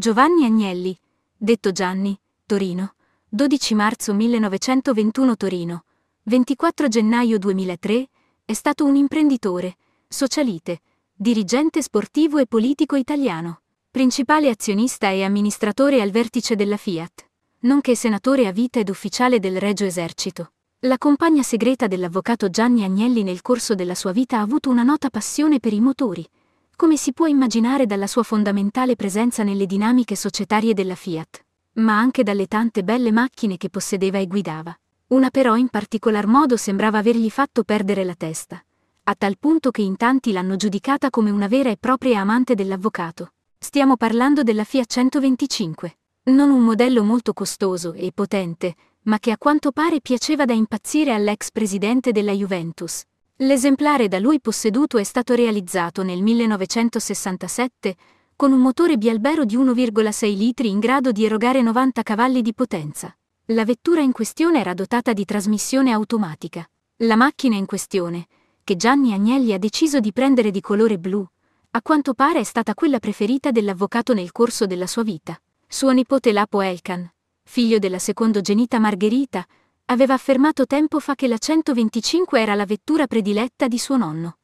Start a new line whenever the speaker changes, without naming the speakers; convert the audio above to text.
Giovanni Agnelli, detto Gianni, Torino, 12 marzo 1921 Torino, 24 gennaio 2003, è stato un imprenditore, socialite, dirigente sportivo e politico italiano, principale azionista e amministratore al vertice della Fiat, nonché senatore a vita ed ufficiale del Regio Esercito. La compagna segreta dell'avvocato Gianni Agnelli nel corso della sua vita ha avuto una nota passione per i motori, come si può immaginare dalla sua fondamentale presenza nelle dinamiche societarie della Fiat, ma anche dalle tante belle macchine che possedeva e guidava. Una però in particolar modo sembrava avergli fatto perdere la testa, a tal punto che in tanti l'hanno giudicata come una vera e propria amante dell'avvocato. Stiamo parlando della Fiat 125, non un modello molto costoso e potente, ma che a quanto pare piaceva da impazzire all'ex presidente della Juventus, L'esemplare da lui posseduto è stato realizzato nel 1967 con un motore bialbero di 1,6 litri in grado di erogare 90 cavalli di potenza. La vettura in questione era dotata di trasmissione automatica. La macchina in questione, che Gianni Agnelli ha deciso di prendere di colore blu, a quanto pare è stata quella preferita dell'avvocato nel corso della sua vita. Suo nipote Lapo Elkan, figlio della secondogenita Margherita, aveva affermato tempo fa che la 125 era la vettura prediletta di suo nonno.